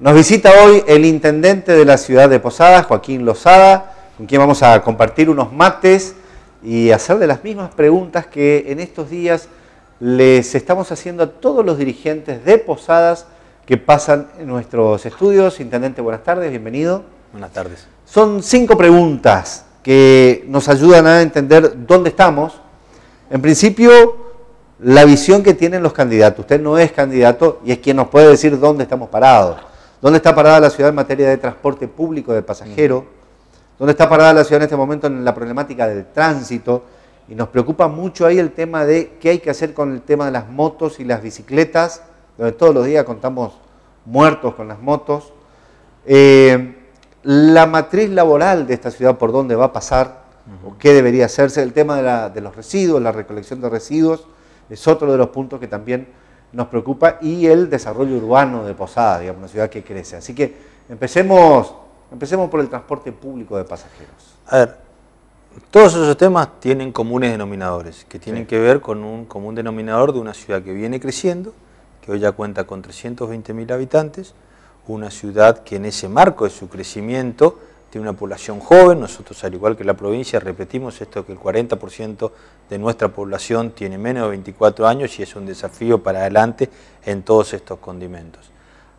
Nos visita hoy el intendente de la ciudad de Posadas, Joaquín Lozada, con quien vamos a compartir unos mates y hacerle las mismas preguntas que en estos días les estamos haciendo a todos los dirigentes de Posadas que pasan en nuestros estudios. Intendente, buenas tardes, bienvenido. Buenas tardes. Son cinco preguntas que nos ayudan a entender dónde estamos. En principio, la visión que tienen los candidatos. Usted no es candidato y es quien nos puede decir dónde estamos parados. ¿Dónde está parada la ciudad en materia de transporte público de pasajeros? ¿Dónde está parada la ciudad en este momento en la problemática del tránsito? Y nos preocupa mucho ahí el tema de qué hay que hacer con el tema de las motos y las bicicletas, donde todos los días contamos muertos con las motos. Eh, la matriz laboral de esta ciudad, por dónde va a pasar, o qué debería hacerse, el tema de, de, los residuos, la recolección de residuos, es otro de los puntos que también nos preocupa y el desarrollo urbano de Posada, digamos, una ciudad que crece. Así que empecemos, empecemos por el transporte público de pasajeros. A ver, todos esos temas tienen comunes denominadores, que tienen que ver con un común denominador de una ciudad que viene creciendo, que hoy ya cuenta con 320.000 habitantes, una ciudad que en ese marco de su crecimiento tiene una población joven, nosotros al igual que la provincia repetimos esto que el 40% de nuestra población tiene menos de 24 años y es un desafío para adelante en todos estos condimentos.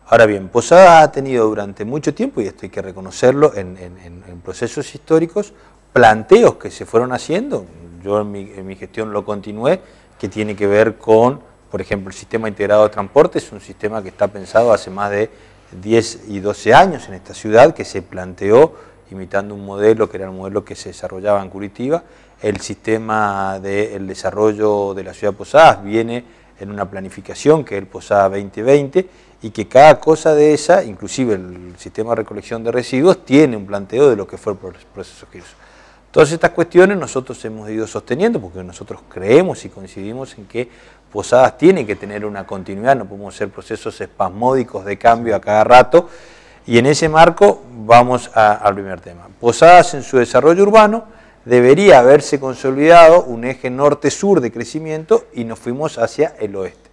Ahora bien, Posada ha tenido durante mucho tiempo, y esto hay que reconocerlo, en, procesos históricos, planteos que se fueron haciendo, yo en mi, en mi gestión lo continué, que tiene que ver con, por ejemplo, el sistema integrado de transporte, es un sistema que está pensado hace más de 10 y 12 años en esta ciudad que se planteó, imitando un modelo que era el modelo que se desarrollaba en Curitiba, el sistema del desarrollo de la ciudad de Posadas viene en una planificación que es el Posada 2020 y que cada cosa de esa, inclusive el sistema de recolección de residuos, tiene un planteo de lo que fue el proceso Girso. Todas estas cuestiones nosotros hemos ido sosteniendo porque nosotros creemos y coincidimos en que Posadas tiene que tener una continuidad, no podemos hacer procesos espasmódicos de cambio a cada rato. Y en ese marco vamos al primer tema. Posadas en su desarrollo urbano debería haberse consolidado un eje norte-sur de crecimiento y nos fuimos hacia el oeste.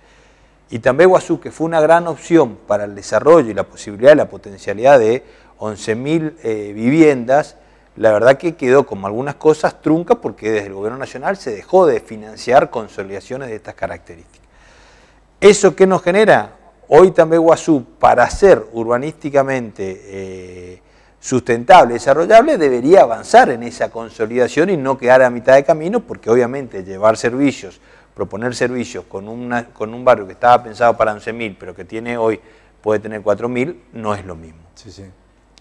Y también Guazú, que fue una gran opción para el desarrollo y la posibilidad, la potencialidad de 11.000 eh, viviendas, la verdad que quedó como algunas cosas truncas porque desde el gobierno nacional se dejó de financiar consolidaciones de estas características. ¿Eso que nos genera? Hoy también Guazú, para ser urbanísticamente eh, sustentable, desarrollable, debería avanzar en esa consolidación y no quedar a mitad de camino, porque obviamente llevar servicios, proponer servicios con, con un barrio que estaba pensado para 11.000, pero que tiene hoy, puede tener 4.000, no es lo mismo. Sí, sí.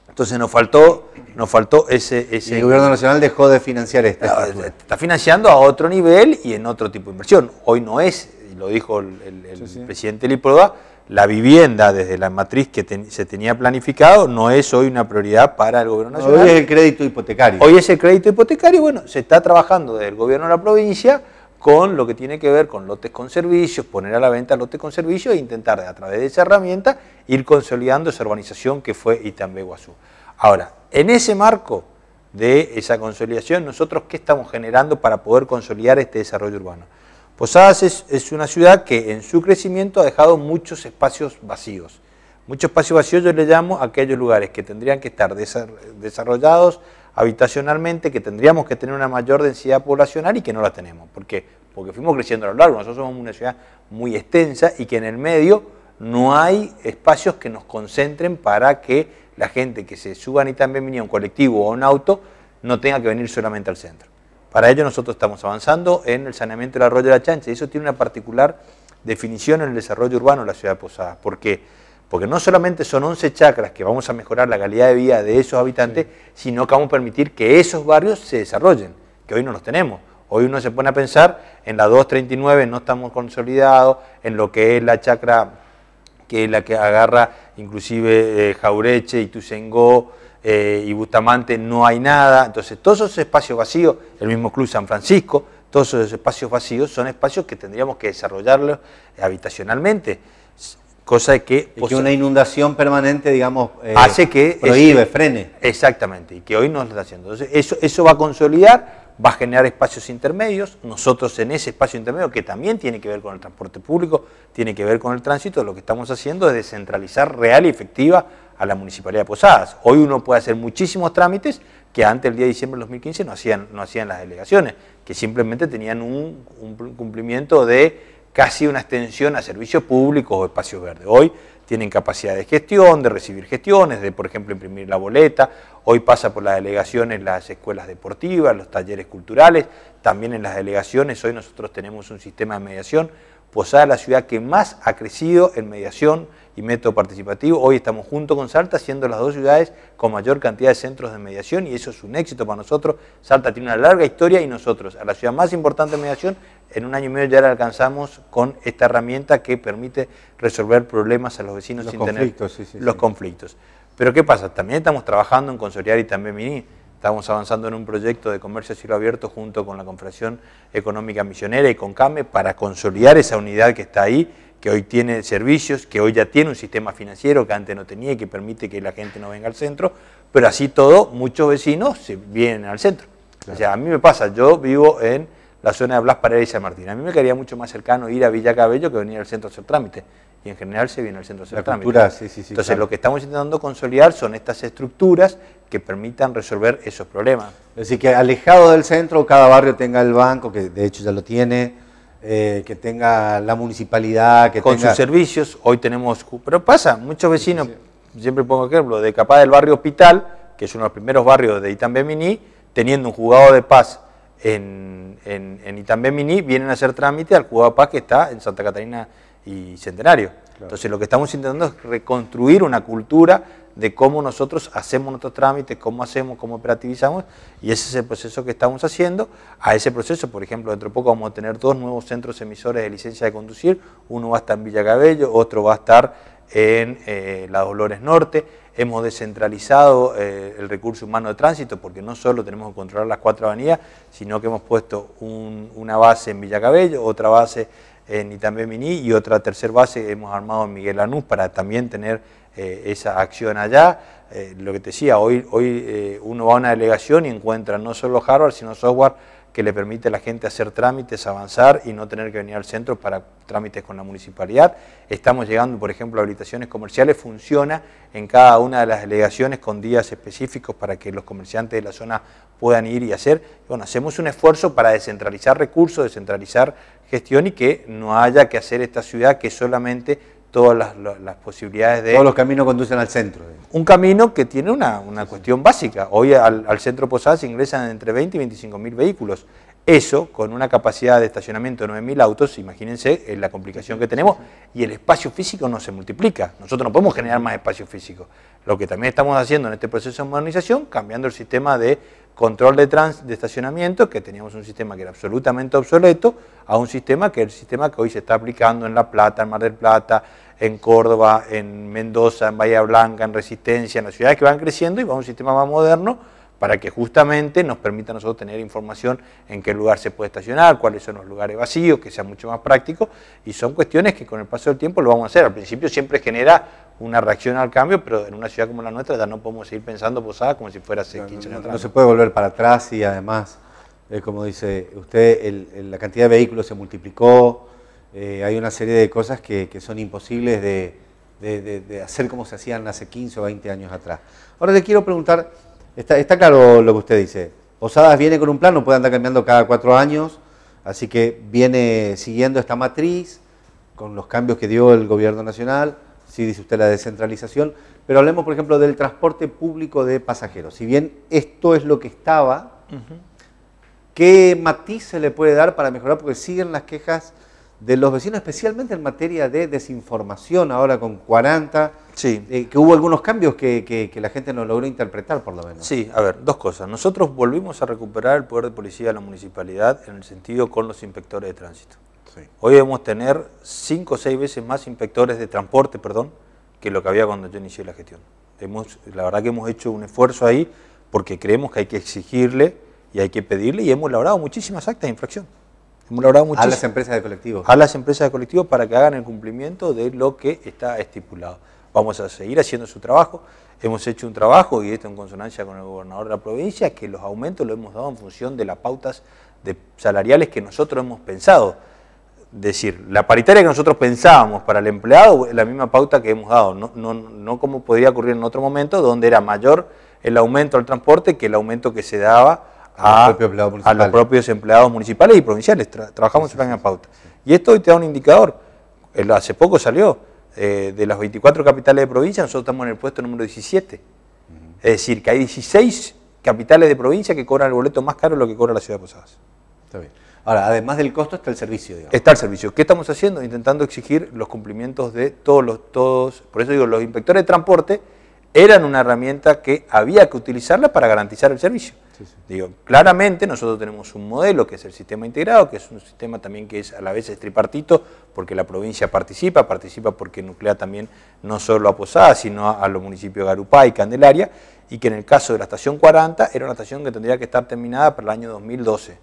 Entonces nos faltó, nos faltó ese, el gobierno nacional dejó de financiar esto. Está, financiando a otro nivel y en otro tipo de inversión. Hoy no es, lo dijo el, presidente Liproda, la vivienda desde la matriz que se tenía planificado no es hoy una prioridad para el gobierno nacional. Hoy es el crédito hipotecario. Hoy es el crédito hipotecario, bueno, se está trabajando desde el gobierno de la provincia con lo que tiene que ver con lotes con servicios, poner a la venta lotes con servicios e intentar a través de esa herramienta ir consolidando esa urbanización que fue Itambé Guazú. Ahora, en ese marco de esa consolidación, nosotros qué estamos generando para poder consolidar este desarrollo urbano. Posadas es, una ciudad que en su crecimiento ha dejado muchos espacios vacíos. Muchos espacios vacíos yo le llamo aquellos lugares que tendrían que estar desarrollados, habitacionalmente, que tendríamos que tener una mayor densidad poblacional y que no la tenemos. ¿Por qué? Porque fuimos creciendo a lo largo, nosotros somos una ciudad muy extensa y que en el medio no hay espacios que nos concentren para que la gente que se suba y también venía un colectivo o un auto no tenga que venir solamente al centro. Para ello nosotros estamos avanzando en el saneamiento del arroyo de la chancha y eso tiene una particular definición en el desarrollo urbano de la ciudad de Posadas. ¿Por porque no solamente son 11 chacras que vamos a mejorar la calidad de vida de esos habitantes, sino que vamos a permitir que esos barrios se desarrollen, que hoy no los tenemos. Hoy uno se pone a pensar en la 239, no estamos consolidados, en lo que es la chacra que es la que agarra inclusive eh, Jaureche, y eh, y Bustamante, no hay nada. Entonces todos esos espacios vacíos, el mismo Club San Francisco, todos esos espacios vacíos son espacios que tendríamos que desarrollarlos eh, habitacionalmente cosa que... que una inundación permanente, digamos, eh, hace que... Prohíbe, frene. Exactamente, y que hoy no lo está haciendo. Entonces, eso, eso va a consolidar, va a generar espacios intermedios. Nosotros en ese espacio intermedio, que también tiene que ver con el transporte público, tiene que ver con el tránsito, lo que estamos haciendo es descentralizar real y efectiva a la Municipalidad de Posadas. Hoy uno puede hacer muchísimos trámites que antes el día de diciembre de 2015 no hacían, no hacían las delegaciones, que simplemente tenían un, un cumplimiento de casi una extensión a servicios públicos o espacios verdes. Hoy tienen capacidad de gestión, de recibir gestiones, de por ejemplo imprimir la boleta, hoy pasa por las delegaciones las escuelas deportivas, los talleres culturales, también en las delegaciones, hoy nosotros tenemos un sistema de mediación Posada es la ciudad que más ha crecido en mediación y método participativo. Hoy estamos junto con Salta, siendo las dos ciudades con mayor cantidad de centros de mediación y eso es un éxito para nosotros. Salta tiene una larga historia y nosotros, a la ciudad más importante de mediación, en un año y medio ya la alcanzamos con esta herramienta que permite resolver problemas a los vecinos sin tener los conflictos. Pero ¿qué pasa? También estamos trabajando en consolidar y también mini. Estamos avanzando en un proyecto de comercio a cielo abierto junto con la Confederación Económica Misionera y con CAME para consolidar esa unidad que está ahí, que hoy tiene servicios, que hoy ya tiene un sistema financiero que antes no tenía y que permite que la gente no venga al centro, pero así todo, muchos vecinos vienen al centro. O sea, a mí me pasa, yo vivo en la zona de Blas Paredes y San Martín. A mí me quedaría mucho más cercano ir a Villa Cabello que venir al centro a hacer trámite y en general se viene al centro de hacer Entonces lo que estamos intentando consolidar son estas estructuras que permitan resolver esos problemas. Es decir, que alejado del centro, cada barrio tenga el banco, que de hecho ya lo tiene, eh, que tenga la municipalidad, que Con sus servicios, hoy tenemos... Pero pasa, muchos vecinos, siempre pongo ejemplo, de Capaz del barrio Hospital, que es uno de los primeros barrios de Itambemini, teniendo un jugado de paz en, en, Itambemini, vienen a hacer trámite al jugado de paz que está en Santa Catarina y centenario. Entonces lo que estamos intentando es reconstruir una cultura de cómo nosotros hacemos nuestros trámites, cómo hacemos, cómo operativizamos, y ese es el proceso que estamos haciendo. A ese proceso, por ejemplo, dentro de poco vamos a tener dos nuevos centros emisores de licencia de conducir, uno va a estar en Villa Cabello, otro va a estar en eh, la Dolores Norte, hemos descentralizado eh, el recurso humano de tránsito, porque no solo tenemos que controlar las cuatro avenidas, sino que hemos puesto una base en Villa Cabello, otra base en también mini y otra tercera base hemos armado en Miguel Lanús para también tener eh, esa acción allá. Eh, lo que te decía, hoy, hoy eh, uno va a una delegación y encuentra no solo hardware, sino software que le permite a la gente hacer trámites, avanzar y no tener que venir al centro para trámites con la municipalidad. Estamos llegando, por ejemplo, a habilitaciones comerciales, funciona en cada una de las delegaciones con días específicos para que los comerciantes de la zona puedan ir y hacer. Bueno, hacemos un esfuerzo para descentralizar recursos, descentralizar gestión y que no haya que hacer esta ciudad que solamente todas las, posibilidades de... Todos los caminos conducen al centro. Un camino que tiene una, cuestión básica. Hoy al, al, centro Posadas ingresan entre 20 y 25 mil vehículos. Eso, con una capacidad de estacionamiento de 9.000 autos, imagínense la complicación que tenemos, y el espacio físico no se multiplica. Nosotros no podemos generar más espacio físico. Lo que también estamos haciendo en este proceso de modernización, cambiando el sistema de control de, trans, de estacionamiento, que teníamos un sistema que era absolutamente obsoleto, a un sistema que es el sistema que hoy se está aplicando en La Plata, en Mar del Plata, en Córdoba, en Mendoza, en Bahía Blanca, en Resistencia, en las ciudades que van creciendo y va a un sistema más moderno para que justamente nos permita a nosotros tener información en qué lugar se puede estacionar, cuáles son los lugares vacíos, que sea mucho más práctico, y son cuestiones que con el paso del tiempo lo vamos a hacer. Al principio siempre genera una reacción al cambio, pero en una ciudad como la nuestra ya no podemos seguir pensando posada como si fuera hace 15 años atrás. No se puede volver para atrás y además, eh, como dice usted, la cantidad de vehículos se multiplicó, eh, hay una serie de cosas que, son imposibles de, hacer como se hacían hace 15 o 20 años atrás. Ahora le quiero preguntar, está, claro lo que usted dice, Posadas viene con un plan, no puede andar cambiando cada cuatro años, así que viene siguiendo esta matriz con los cambios que dio el gobierno nacional, sí, dice usted la descentralización, pero hablemos por ejemplo del transporte público de pasajeros. Si bien esto es lo que estaba, ¿qué matiz se le puede dar para mejorar? Porque siguen las quejas de los vecinos, especialmente en materia de desinformación, ahora con 40, sí. Eh, que hubo algunos cambios que, la gente no logró interpretar por lo menos. Sí, a ver, dos cosas. Nosotros volvimos a recuperar el poder de policía de la municipalidad en el sentido con los inspectores de tránsito. Hoy debemos tener cinco o seis veces más inspectores de transporte, perdón, que lo que había cuando yo inicié la gestión. Hemos, la verdad que hemos hecho un esfuerzo ahí porque creemos que hay que exigirle y hay que pedirle y hemos elaborado muchísimas actas de infracción logrado mucho. A las empresas de colectivos. A las empresas de colectivos para que hagan el cumplimiento de lo que está estipulado. Vamos a seguir haciendo su trabajo. Hemos hecho un trabajo, y esto en consonancia con el gobernador de la provincia, que los aumentos los hemos dado en función de las pautas salariales que nosotros hemos pensado. Es decir, la paritaria que nosotros pensábamos para el empleado es la misma pauta que hemos dado, no, no, no como podría ocurrir en otro momento, donde era mayor el aumento al transporte que el aumento que se daba a, los, ah, propios empleados municipales y provinciales. trabajamos sí, en la pauta. Y esto hoy te da un indicador. hace poco salió, eh, de las 24 capitales de provincia, nosotros estamos en el puesto número 17. Es decir, que hay 16 capitales de provincia que cobran el boleto más caro de lo que cobra la ciudad de Posadas. Está bien. Ahora, además del costo está el servicio, Está el servicio. ¿Qué estamos haciendo? Intentando exigir los cumplimientos de todos los, todos, por eso digo, los inspectores de transporte eran una herramienta que había que utilizarla para garantizar el servicio. Digo, claramente nosotros tenemos un modelo que es el sistema integrado, que es un sistema también que es a la vez tripartito, porque la provincia participa, participa porque nuclea también no solo a Posada, sino a, los municipios de Garupá y Candelaria, y que en el caso de la estación 40 era una estación que tendría que estar terminada para el año 2012.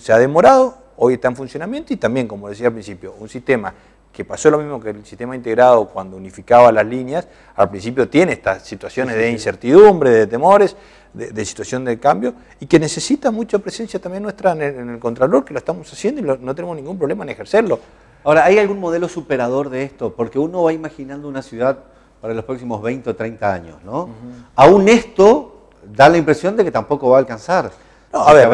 se ha demorado, hoy está en funcionamiento y también, como decía al principio, un sistema que pasó lo mismo que el sistema integrado cuando unificaba las líneas, al principio tiene estas situaciones de incertidumbre, de temores, de, situación de cambio, y que necesita mucha presencia también nuestra en el, Contralor, que lo estamos haciendo y no tenemos ningún problema en ejercerlo. Ahora, ¿hay algún modelo superador de esto? Porque uno va imaginando una ciudad para los próximos 20 o 30 años, ¿no? Aún esto da la impresión de que tampoco va a alcanzar. a ver,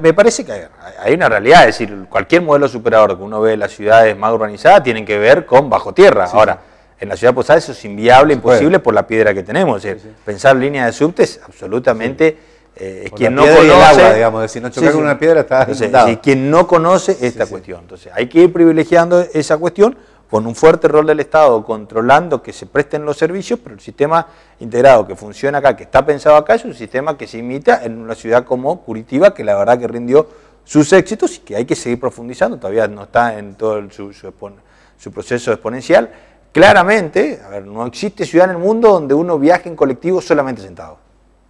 me, parece que hay una realidad, es decir, cualquier modelo superador que uno ve en las ciudades más urbanizadas tienen que ver con bajo tierra. Ahora, en la ciudad posada eso es inviable, imposible por la piedra que tenemos. Pensar línea de subtes absolutamente eh, es quien no conoce. Agua, digamos, no chocar una piedra está es quien no conoce esta cuestión. Entonces, hay que ir privilegiando esa cuestión con un fuerte rol del Estado controlando que se presten los servicios, pero el sistema integrado que funciona acá, que está pensado acá, es un sistema que se imita en una ciudad como Curitiba, que la verdad que rindió sus éxitos y que hay que seguir profundizando, todavía no está en todo su, proceso exponencial. Claramente, a ver, no existe ciudad en el mundo donde uno viaje en colectivo solamente sentado.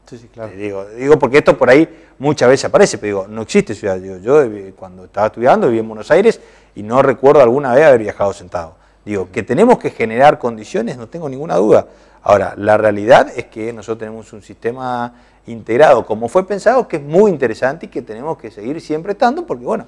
Sí, sí, claro. Digo, porque esto por ahí muchas veces aparece, pero digo, no existe ciudad. yo eh, cuando estaba estudiando viví en Buenos Aires y no recuerdo alguna vez haber viajado sentado. Digo, que tenemos que generar condiciones, no tengo ninguna duda. Ahora, la realidad es que nosotros tenemos un sistema integrado como fue pensado, que es muy interesante y que tenemos que seguir siempre estando, porque bueno,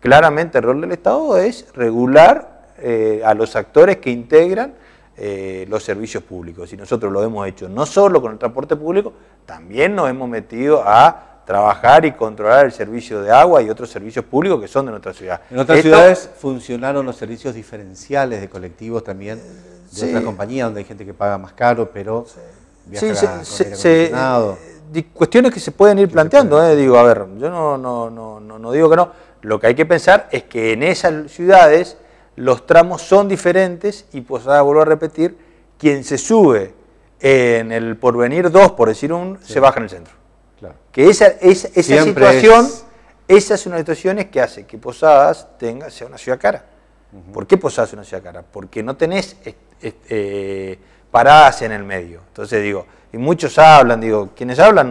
claramente el rol del Estado es regular eh, a los actores que integran eh, los servicios públicos. Y nosotros lo hemos hecho no solo con el transporte público, también nos hemos metido a trabajar y controlar el servicio de agua y otros servicios públicos que son de nuestra ciudad. En otras ciudades funcionaron los servicios diferenciales de colectivos también, de otra compañía donde hay gente que paga más caro, pero... Viaja sí, cuestiones que se pueden ir planteando, eh, digo, a ver, yo no, no, no, no digo que no, lo que hay que pensar es que en esas ciudades los tramos son diferentes y pues vuelvo a repetir, quien se sube en el porvenir 2, por decir un, se baja en el centro. Que esa, esa, esa situación, es... una son las situaciones que hace que Posadas tenga, sea una ciudad cara. ¿Por qué posás una ciudad cara? Porque no tenés eh, paradas en el medio. Entonces digo, y muchos hablan, digo, quienes hablan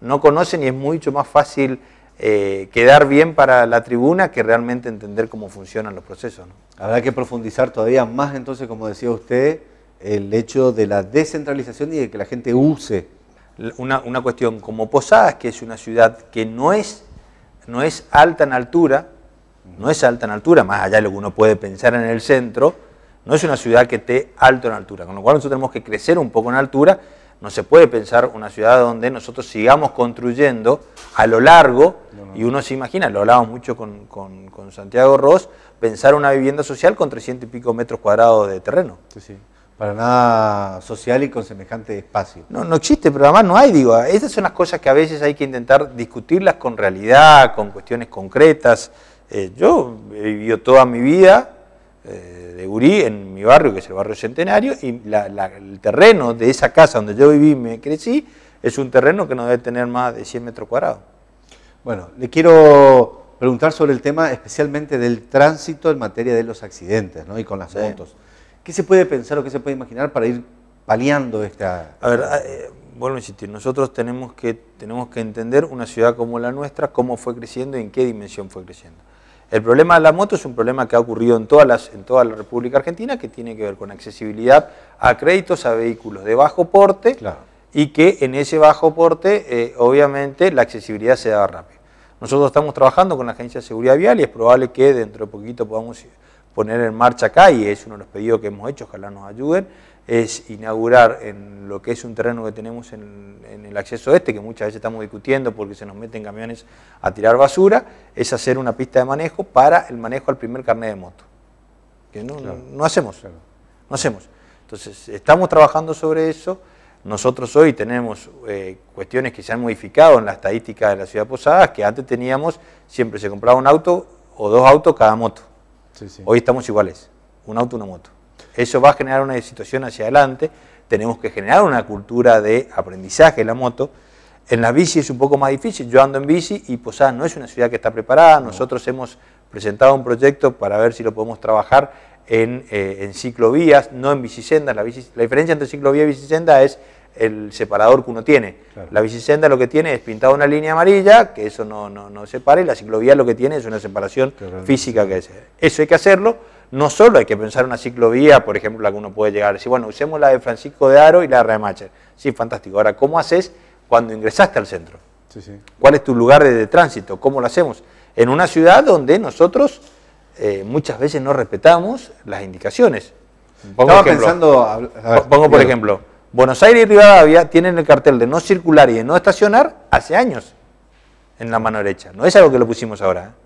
no, conocen y es mucho más fácil eh, quedar bien para la tribuna que realmente entender cómo funcionan los procesos. Habrá que profundizar todavía más entonces, como decía usted, el hecho de la descentralización y de que la gente use. Una, una cuestión como Posadas, que es una ciudad que no es, no es alta en altura, no es alta en altura, más allá de lo que uno puede pensar en el centro, no es una ciudad que esté alto en altura, con lo cual nosotros tenemos que crecer un poco en altura, no se puede pensar una ciudad donde nosotros sigamos construyendo a lo largo, y uno se imagina, lo hablamos mucho con, Santiago Ross, pensar una vivienda social con 300 y pico metros cuadrados de terreno. Sí, sí. Para nada social y con semejante espacio. No, no existe, pero además no hay, digo, esas son las cosas que a veces hay que intentar discutirlas con realidad, con cuestiones concretas, eh, yo he vivido toda mi vida eh, de Uri en mi barrio, que es el barrio Centenario, y el terreno de esa casa donde yo viví y me crecí es un terreno que no debe tener más de 100 metros cuadrados. Bueno, le quiero preguntar sobre el tema especialmente del tránsito en materia de los accidentes y con las motos. ¿Qué se puede pensar o qué se puede imaginar para ir paliando esta... A ver, ah, eh, vuelvo a insistir, nosotros tenemos tenemos que entender una ciudad como la nuestra, cómo fue creciendo y en qué dimensión fue creciendo. El problema de la moto es un problema que ha ocurrido en, toda la República Argentina, que tiene que ver con accesibilidad a créditos a vehículos de bajo porte y que en ese bajo porte, eh, obviamente, la accesibilidad se da rápido. Nosotros estamos trabajando con la Agencia de Seguridad Vial y es probable que dentro de poquito podamos poner en marcha acá, y es uno de los pedidos que hemos hecho, ojalá nos ayuden, es inaugurar en lo que es un terreno que tenemos en, el acceso este, que muchas veces estamos discutiendo porque se nos meten camiones a tirar basura, es hacer una pista de manejo para el manejo al primer carnet de moto. Que no, hacemos. No hacemos. Entonces, estamos trabajando sobre eso. Nosotros hoy tenemos eh, cuestiones que se han modificado en la estadística de la ciudad de Posadas, que antes teníamos, siempre se compraba un auto o dos autos cada moto. Hoy estamos iguales, un auto, una moto. Eso va a generar una situación hacia adelante. Tenemos que generar una cultura de aprendizaje en la moto. En la bici es un poco más difícil. Yo ando en bici y Posada no es una ciudad que está preparada. Nosotros hemos presentado un proyecto para ver si lo podemos trabajar en, eh, ciclovías, no en bicisendas. La, la diferencia entre ciclovía y bicisenda es el separador que uno tiene. La bicisenda lo que tiene es pintada una línea amarilla, que eso no, no, no y la ciclovía lo que tiene es una separación física que Eso hay que hacerlo no solo hay que pensar una ciclovía, por ejemplo, la que uno puede llegar, decir, bueno, usemos la de Francisco de Aro y la de Remacher. Sí, fantástico. Ahora, ¿cómo haces cuando ingresaste al centro? ¿Cuál es tu lugar de, tránsito? ¿Cómo lo hacemos? En una ciudad donde nosotros eh, muchas veces no respetamos las indicaciones. Pongo pensando, pongo por ejemplo, Buenos Aires y Rivadavia tienen el cartel de no circular y de no estacionar hace años en la mano derecha. No es algo que lo pusimos ahora. ¿eh?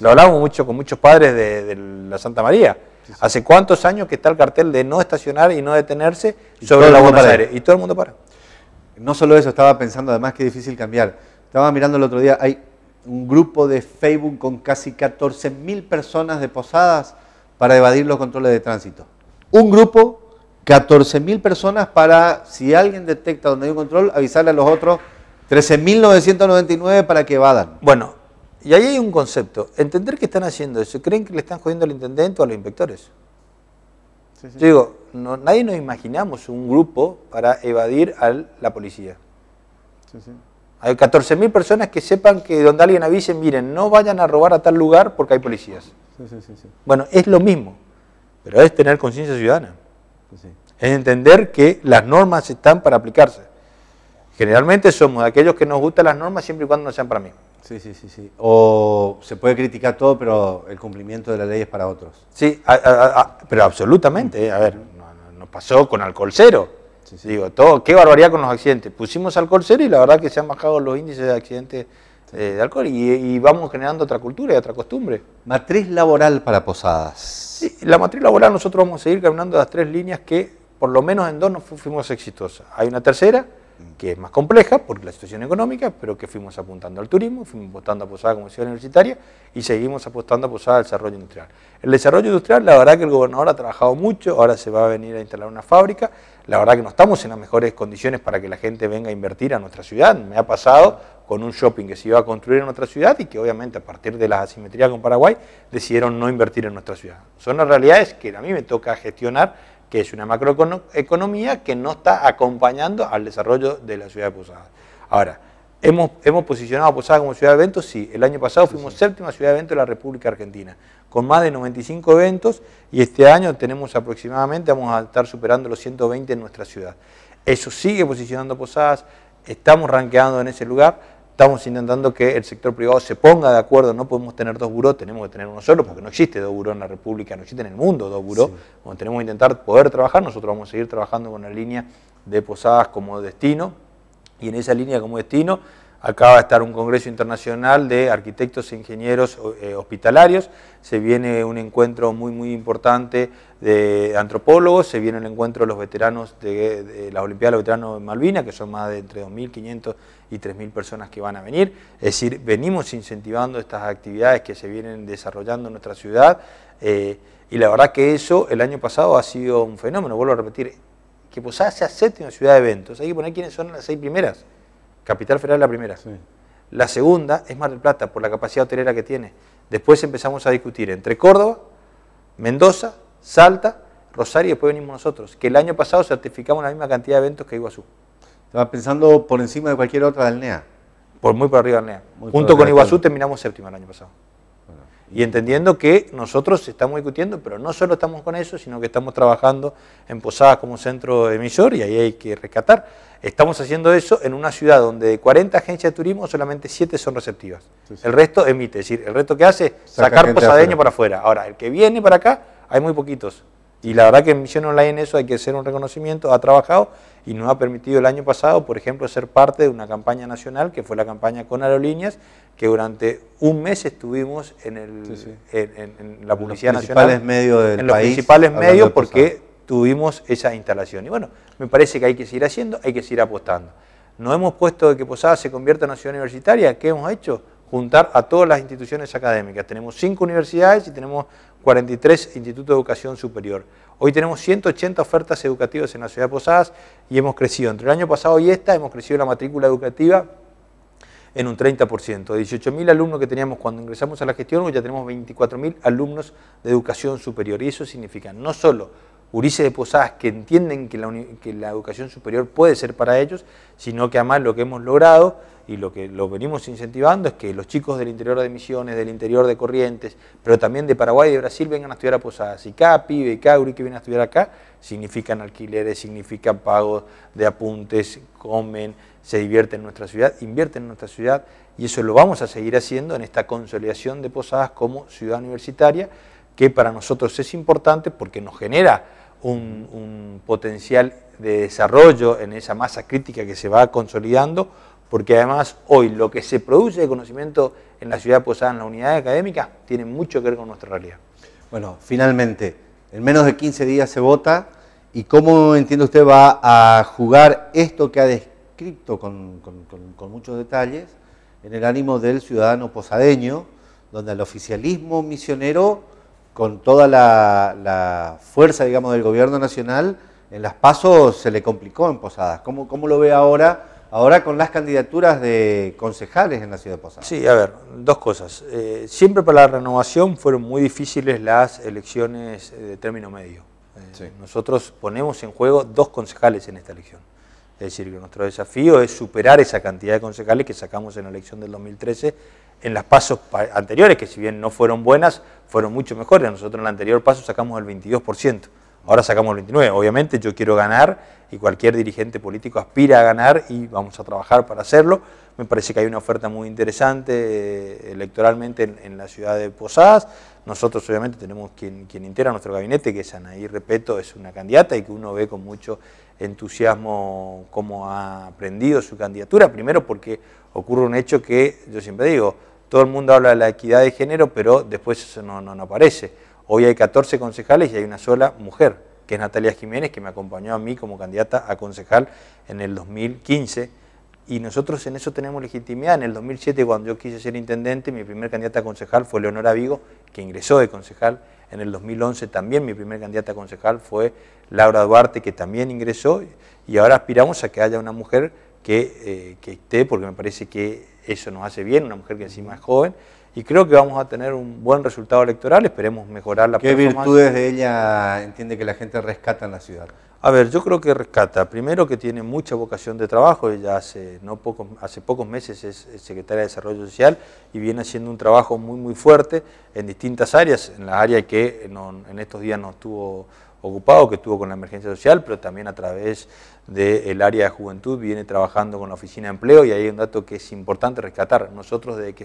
Lo hablamos mucho con muchos padres de, la Santa María. ¿Hace cuántos años que está el cartel de no estacionar y no detenerse sobre la de aire Y todo el mundo para. No solo eso, estaba pensando además que es difícil cambiar. Estaba mirando el otro día, hay un grupo de Facebook con casi 14.000 personas de posadas para evadir los controles de tránsito. Un grupo, 14.000 personas para, si alguien detecta donde hay un control, avisarle a los otros 13.999 para que evadan. Bueno, y ahí hay un concepto. Entender que están haciendo eso. Creen que le están jodiendo al intendente o a los inspectores. Yo digo, no, nadie nos imaginamos un grupo para evadir a la policía. hay 14.000 personas que sepan que donde alguien avise, miren, no vayan a robar a tal lugar porque hay policías. Bueno, es lo mismo, pero es tener conciencia ciudadana. Es entender que las normas están para aplicarse. Generalmente somos aquellos que nos gustan las normas siempre y cuando no sean para mí. Sí, sí, sí, sí. O se puede criticar todo, pero el cumplimiento de la ley es para otros. Sí, pero absolutamente. A ver, nos pasó con alcohol cero. Sí, Digo, todo, qué barbaridad con los accidentes. Pusimos alcohol cero y la verdad que se han bajado los índices de accidentes eh, de alcohol y, y, vamos generando otra cultura y otra costumbre. Matriz laboral para Posadas. Sí, la matriz laboral nosotros vamos a seguir caminando las tres líneas que por lo menos en dos nos fuimos exitosas. Hay una tercera que es más compleja por la situación económica, pero que fuimos apuntando al turismo, fuimos apostando a Posada como ciudad universitaria y seguimos apostando a Posada al desarrollo industrial. El desarrollo industrial, la verdad que el gobernador ha trabajado mucho, ahora se va a venir a instalar una fábrica, la verdad que no estamos en las mejores condiciones para que la gente venga a invertir a nuestra ciudad, me ha pasado con un shopping que se iba a construir en nuestra ciudad y que obviamente a partir de la asimetrías con Paraguay decidieron no invertir en nuestra ciudad. Son las realidades que a mí me toca gestionar que es una macroeconomía que no está acompañando al desarrollo de la ciudad de Posadas. Ahora, ¿hemos, posicionado a Posadas como ciudad de eventos? Sí, el año pasado fuimos séptima ciudad de eventos de la República Argentina, con más de 95 eventos y este año tenemos aproximadamente, vamos a estar superando los 120 en nuestra ciudad. Eso sigue posicionando Posadas, estamos rankeando en ese lugar, estamos intentando que el sector privado se ponga de acuerdo, no podemos tener dos buró, tenemos que tener uno solo, porque no existe dos buró en la República, no existe en el mundo dos buró, tenemos que intentar poder trabajar, nosotros vamos a seguir trabajando con la línea de Posadas como destino, y en esa línea como destino Acaba de estar un congreso internacional de arquitectos e ingenieros eh, hospitalarios, se viene un encuentro muy muy importante de antropólogos, se viene el encuentro de los veteranos de, la Olimpiada de los Veteranos de Malvinas, que son más de entre 2.500 y 3.000 personas que van a venir. Es decir, venimos incentivando estas actividades que se vienen desarrollando en nuestra ciudad eh, y la verdad que eso el año pasado ha sido un fenómeno, vuelvo a repetir, que Posada sea séptima ciudad de eventos, hay que poner quiénes son las seis primeras. Capital Federal es la primera. La segunda es Mar del Plata, por la capacidad hotelera que tiene. Después empezamos a discutir entre Córdoba, Mendoza, Salta, Rosario y después venimos nosotros, que el año pasado certificamos la misma cantidad de eventos que Iguazú. Estaba pensando por encima de cualquier otra del NEA. Por muy por arriba del NEA. Junto con Iguazú terminamos séptima el año pasado y entendiendo que nosotros estamos discutiendo, pero no solo estamos con eso, sino que estamos trabajando en Posadas como centro emisor y ahí hay que rescatar. Estamos haciendo eso en una ciudad donde de 40 agencias de turismo solamente 7 son receptivas. El resto emite, es decir, el resto que hace sacar posadeños posadeño para afuera. Ahora, el que viene para acá hay muy poquitos. Y la verdad que en Misión Online eso hay que hacer un reconocimiento, ha trabajado y nos ha permitido el año pasado, por ejemplo, ser parte de una campaña nacional que fue la campaña con aerolíneas, que durante un mes estuvimos en, el, publicidad En, los Principales medios del en los principales medios porque tuvimos esa instalación. Y bueno, me parece que hay que seguir haciendo, hay que seguir apostando. No hemos puesto de que Posada se convierta en una ciudad universitaria. ¿Qué hemos hecho? Juntar a todas las instituciones académicas. Tenemos cinco universidades y tenemos 43 Instituto de Educación Superior. Hoy tenemos 180 ofertas educativas en la ciudad de Posadas y hemos crecido. Entre el año pasado y esta hemos crecido la matrícula educativa en un 30%. De 18.000 alumnos que teníamos cuando ingresamos a la gestión, hoy ya tenemos 24.000 alumnos de educación superior. Y eso significa no solo Urises de Posadas que entienden que la, educación superior puede ser para ellos, sino que además lo que hemos logrado y lo que lo venimos incentivando es que los chicos del interior de Misiones, del interior de Corrientes, pero también de Paraguay y de Brasil vengan a estudiar a Posadas. Y cada pibe y cada uri que viene a estudiar acá significan alquileres, significan pagos de apuntes, comen, se divierten en nuestra ciudad, invierten en nuestra ciudad y eso lo vamos a seguir haciendo en esta consolidación de Posadas como ciudad universitaria que para nosotros es importante porque nos genera un, potencial de desarrollo en esa masa crítica que se va consolidando, porque además hoy lo que se produce de conocimiento en la ciudad posada, en la unidad académica, tiene mucho que ver con nuestra realidad. Bueno, finalmente, en menos de 15 días se vota, ¿y cómo entiende usted va a jugar esto que ha descrito con, con muchos detalles en el ánimo del ciudadano posadeño, donde el oficialismo misionero con toda la, fuerza, digamos, del gobierno nacional, en las pasos se le complicó en Posadas. ¿Cómo, cómo lo ve ahora? Ahora con las candidaturas de concejales en la ciudad de Posadas. Sí, a ver, dos cosas. Eh, siempre para la renovación fueron muy difíciles las elecciones eh, de término medio. Eh, nosotros ponemos en juego dos concejales en esta elección. Es decir, que nuestro desafío es superar esa cantidad de concejales que sacamos en la elección del 2013 en las pasos anteriores, que si bien no fueron buenas, fueron mucho mejores. Nosotros en el anterior paso sacamos el 22%, ahora sacamos el 29%. Obviamente yo quiero ganar y cualquier dirigente político aspira a ganar y vamos a trabajar para hacerlo. Me parece que hay una oferta muy interesante eh, electoralmente en, la ciudad de Posadas. Nosotros obviamente tenemos quien, quien integra nuestro gabinete, que es Anaí Repeto, es una candidata y que uno ve con mucho entusiasmo como ha aprendido su candidatura, primero porque ocurre un hecho que yo siempre digo, todo el mundo habla de la equidad de género, pero después eso no, no, no aparece. Hoy hay 14 concejales y hay una sola mujer, que es Natalia Jiménez, que me acompañó a mí como candidata a concejal en el 2015. Y nosotros en eso tenemos legitimidad. En el 2007, cuando yo quise ser intendente, mi primer candidata a concejal fue Leonora Vigo, que ingresó de concejal en el 2011 también mi primer candidata concejal fue Laura Duarte, que también ingresó, y ahora aspiramos a que haya una mujer eh, que, esté, porque me parece que eso nos hace bien, una mujer que encima es joven, y creo que vamos a tener un buen resultado electoral, esperemos mejorar la ¿Qué virtudes de ella entiende que la gente rescata en la ciudad? A ver, yo creo que rescata, primero que tiene mucha vocación de trabajo, ella hace, no pocos, hace pocos meses es secretaria de Desarrollo Social y viene haciendo un trabajo muy muy fuerte en distintas áreas, en la área que en, estos días no tuvo ocupado que estuvo con la emergencia social, pero también a través del área de juventud viene trabajando con la oficina de empleo y ahí hay un dato que es importante rescatar. Nosotros desde que,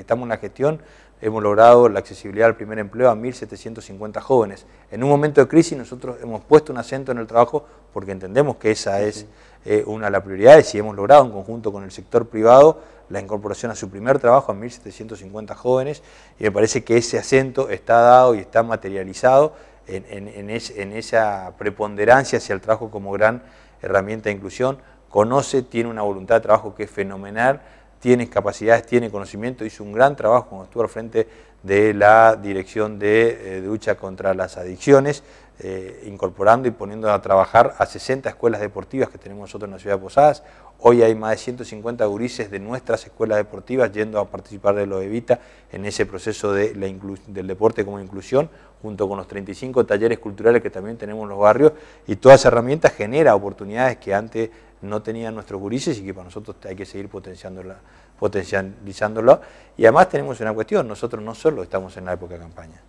estamos en la gestión hemos logrado la accesibilidad al primer empleo a 1.750 jóvenes. En un momento de crisis nosotros hemos puesto un acento en el trabajo porque entendemos que esa es eh, una de las prioridades y hemos logrado en conjunto con el sector privado la incorporación a su primer trabajo a 1.750 jóvenes y me parece que ese acento está dado y está materializado en, esa preponderancia hacia el trabajo como gran herramienta de inclusión, conoce, tiene una voluntad de trabajo que es fenomenal, tiene capacidades, tiene conocimiento, hizo un gran trabajo cuando estuvo al frente de la Dirección de eh, Lucha contra las Adicciones, eh, incorporando y poniendo a trabajar a 60 escuelas deportivas que tenemos nosotros en la ciudad de Posadas. Hoy hay más de 150 gurises de nuestras escuelas deportivas yendo a participar de lo Evita en ese proceso de la del deporte como inclusión, junto con los 35 talleres culturales que también tenemos en los barrios, y todas esas herramientas genera oportunidades que antes no tenían nuestros gurises y que para nosotros hay que seguir potenciándola, potencializándolo. Y además tenemos una cuestión, nosotros no solo estamos en la época de campaña.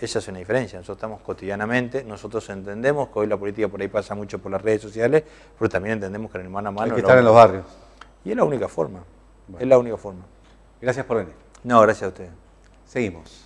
Esa es una diferencia. Nosotros estamos cotidianamente, nosotros entendemos que hoy la política por ahí pasa mucho por las redes sociales, pero también entendemos que en el mano a Hay que estar en los barrios. Y es la única forma. Es la única forma. Gracias por venir. No, gracias a ustedes. Seguimos.